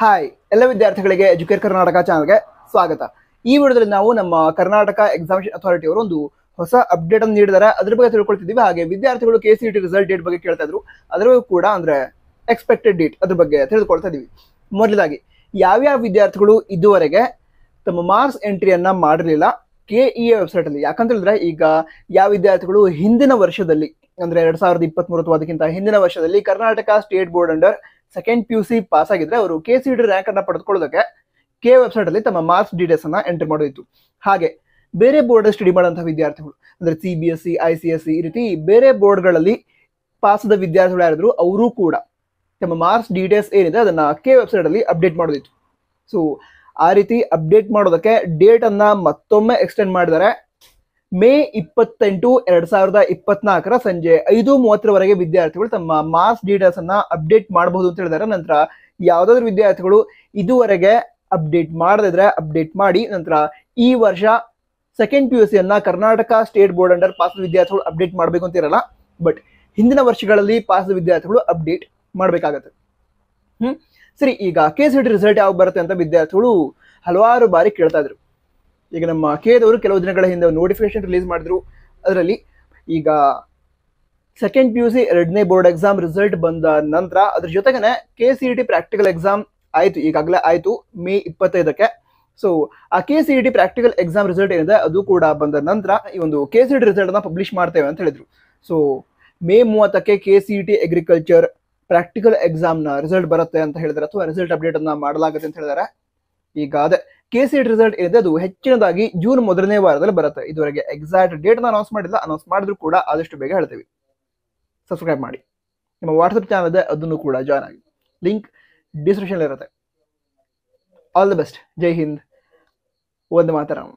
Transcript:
hi ಎಲ್ಲ ವಿದ್ಯಾರ್ಥಿಗಳಿಗೆ educate Karnataka ಚಾನಲ್ಗೆ ಸ್ವಾಗತ ಈ ವಿಡಿಯೋದಲ್ಲಿ ನಾವು ನಮ್ಮ ಕರ್ನಾಟಕ ಎಕ್ಸಾಮಿಷನ್ ಅಥಾರಿಟಿ ಅವರು ಒಂದು ಹೊಸ ಅಪ್ಡೇಟ್ ಅನ್ನು ನೀಡಿದ್ದಾರೆ ಅದ್ರ ಬಗ್ಗೆ ತಿಳ್ಕೊಳ್ತಿದ್ದೀವಿ ಹಾಗೆ ವಿದ್ಯಾರ್ಥಿಗಳು K C T result date ಬಗ್ಗೆ ಕೇಳ್ತಾ ಇದ್ರು ಅದರಲ್ಲೂ ಕೂಡ ಅಂದ್ರೆ ಎಕ್ಸ್ಪೆಕ್ಟೆಡ್ ಡೇಟ್ ಅದ್ರ ಬಗ್ಗೆ ತಿಳ್ಕೊಳ್ತಾ ಇದೀವಿ ಮೊದಲಾಗಿ ಯಾವ್ಯಾವ ವಿದ್ಯಾರ್ಥಿಗಳು ಇದುವರೆಗೆ ತಮ್ಮ ಮಾರ್ಕ್ಸ್ ಎಂಟ್ರಿಯನ್ನ ಮಾಡಿರಲಿಲ್ಲ ಕೆ ಇ ವೆಬ್ಸೈಟ್ ಅಲ್ಲಿ ಯಾಕಂತ ಹೇಳಿದ್ರೆ ಈಗ ಯಾವ ವಿದ್ಯಾರ್ಥಿಗಳು ಹಿಂದಿನ ವರ್ಷದಲ್ಲಿ ಅಂದ್ರೆ ಎರಡ್ ಸಾವಿರದ ಇಪ್ಪತ್ತ್ ಮೂರು ಅದಕ್ಕಿಂತ ಹಿಂದಿನ ವರ್ಷದಲ್ಲಿ Karnataka state board under second P U C pass ಆಗಿದ್ರೆ ಅವರು ಕೆ ಸಿ ಡಿ ರ್ಯಾಂಕ್ ಅನ್ನ ಪಡೆದುಕೊಳ್ಳೋದಕ್ಕೆ ಕೆ ವೆಬ್ಸೈಟ್ ಅಲ್ಲಿ ತಮ್ಮ ಮಾರ್ಕ್ಸ್ ಡೀಟೇಲ್ಸ್ ಅನ್ನ ಎಂಟ್ರಿ ಮಾಡೋದಿತ್ತು ಹಾಗೆ ಬೇರೆ ಬೋರ್ಡ್ ಸ್ಟಡಿ ಮಾಡುವಂತಹ ವಿದ್ಯಾರ್ಥಿಗಳು ಅಂದ್ರೆ C B S C I C S C ಈ ರೀತಿ ಬೇರೆ ಬೋರ್ಡ್ಗಳಲ್ಲಿ ಪಾಸದ ವಿದ್ಯಾರ್ಥಿಗಳು ಯಾರಿದ್ರು ಅವರು ಕೂಡ ತಮ್ಮ ಮಾರ್ಕ್ಸ್ ಡೀಟೇಲ್ಸ್ ಏನಿದೆ ಅದನ್ನ ಕೆ ವೆಬ್ಸೈಟ್ ಅಲ್ಲಿ ಅಪ್ಡೇಟ್ ಮಾಡೋದಿತ್ತು ಸೊ ಆ ರೀತಿ ಅಪ್ಡೇಟ್ ಮಾಡೋದಕ್ಕೆ ಡೇಟ್ ಅನ್ನ ಮತ್ತೊಮ್ಮೆ ಎಕ್ಸ್ಟೆಂಡ್ ಮಾಡಿದರೆ ಮೇ ಇಪ್ಪತ್ತೆಂಟು ಎರಡ್ ಸಾವಿರದ ಇಪ್ಪತ್ನಾಲ್ಕರ ಸಂಜೆ ಐದು ಮೂವತ್ತರವರೆಗೆ ವಿದ್ಯಾರ್ಥಿಗಳು ತಮ್ಮ ಮಾಸ್ ಡೀಟೇಲ್ಸ್ ಅನ್ನ ಅಪ್ಡೇಟ್ ಮಾಡಬಹುದು ಅಂತ ಹೇಳಿದಾರೆ ನಂತರ ಯಾವ್ದಾದ್ರು ವಿದ್ಯಾರ್ಥಿಗಳು ಇದುವರೆಗೆ ಅಪ್ಡೇಟ್ ಮಾಡದಿದ್ರೆ ಅಪ್ಡೇಟ್ ಮಾಡಿ ನಂತರ ಈ ವರ್ಷ ಸೆಕೆಂಡ್ ಪಿ ಯು ಅನ್ನ Karnataka state board under pass ವಿದ್ಯಾರ್ಥಿಗಳು ಅಪ್ಡೇಟ್ ಮಾಡಬೇಕು ಅಂತ ಇರಲ್ಲ ಬಟ್ ಹಿಂದಿನ ವರ್ಷಗಳಲ್ಲಿ ಪಾಸ್ ವಿದ್ಯಾರ್ಥಿಗಳು ಅಪ್ಡೇಟ್ ಮಾಡಬೇಕಾಗತ್ತೆ ಹ್ಮ್ ಸರಿ ಈಗ ಕೆ ಸಿ ಟಿ ರಿಸಲ್ಟ್ ಯಾವಾಗ ಬರುತ್ತೆ ಅಂತ ವಿದ್ಯಾರ್ಥಿಗಳು ಹಲವಾರು ಬಾರಿ ಕೇಳ್ತಾ ಇದ್ರು ಈಗ ನಮ್ಮ ದವರು ಕೆಲವು ದಿನಗಳ ಹಿಂದೆ ನೋಟಿಫಿಕೇಶನ್ ರಿಲೀಸ್ ಮಾಡಿದ್ರು ಅದರಲ್ಲಿ ಈಗ ಸೆಕೆಂಡ್ ಪಿ ಯು ಸಿ ಎರಡನೇ ಬೋರ್ಡ್ ಎಕ್ಸಾಮ್ ರಿಸಲ್ಟ್ ಬಂದ ನಂತರ ಅದ್ರ ಜೊತೆಗೇನೆ K C E T practical exam ಆಯಿತು ಈಗಾಗಲೇ ಆಯಿತು ಮೇ ಇಪ್ಪತ್ತೈದಕ್ಕೆ ಸೊ ಆ K C E T practical exam result ಏನಿದೆ ಅದು ಕೂಡ ಬಂದ ನಂತರ ಈ ಒಂದು ಕೆ ಸಿ ಇ ಟಿ ರಿಸಲ್ಟನ್ನು ಪಬ್ಲಿಷ್ ಮಾಡ್ತೇವೆ ಅಂತ ಹೇಳಿದ್ರು ಸೊ ಮೇ ಮೂವತ್ತಕ್ಕೆ K C E T agriculture practical ಎಕ್ಸಾಮ್ನ ರಿಸಲ್ಟ್ ಬರುತ್ತೆ ಅಂತ ಹೇಳಿದ್ರೆ ಅಥವಾ ರಿಸಲ್ಟ್ ಅಪ್ಡೇಟನ್ನು ಮಾಡಲಾಗುತ್ತೆ ಅಂತ ಹೇಳಿದಾರೆ ಈಗ ಅದೇ ಕೆ ಸಿ ರಿಸಲ್ಟ್ ಏನಿದೆ ಅದು ಹೆಚ್ಚಿನದಾಗಿ ಜೂನ್ ಮೊದಲನೇ ವಾರದಲ್ಲಿ ಬರುತ್ತೆ ಇದುವರೆಗೆ ಎಕ್ಸಾಕ್ಟ್ ಡೇಟ್ ನ ಅನೌನ್ಸ್ ಮಾಡಿಲ್ಲ ಅನೌನ್ಸ್ ಮಾಡಿದ್ರು ಕೂಡ ಆದಷ್ಟು ಬೇಗ ಹೇಳ್ತೀವಿ ಸಬ್ಸ್ಕ್ರೈಬ್ ಮಾಡಿ ನಿಮ್ಮ ವಾಟ್ಸಪ್ ಚಾನಲ್ ಇದೆ ಅದನ್ನು ಕೂಡ ಜಾಯ್ನ್ ಆಗಿ ಲಿಂಕ್ ಡಿಸ್ಕ್ರಿಪ್ಷನ್ ಇರುತ್ತೆ ಆಲ್ ದ ಬೆಸ್ಟ್ ಜೈ ಹಿಂದ್ ಒಂದು ಮಾತಾರಾಮ್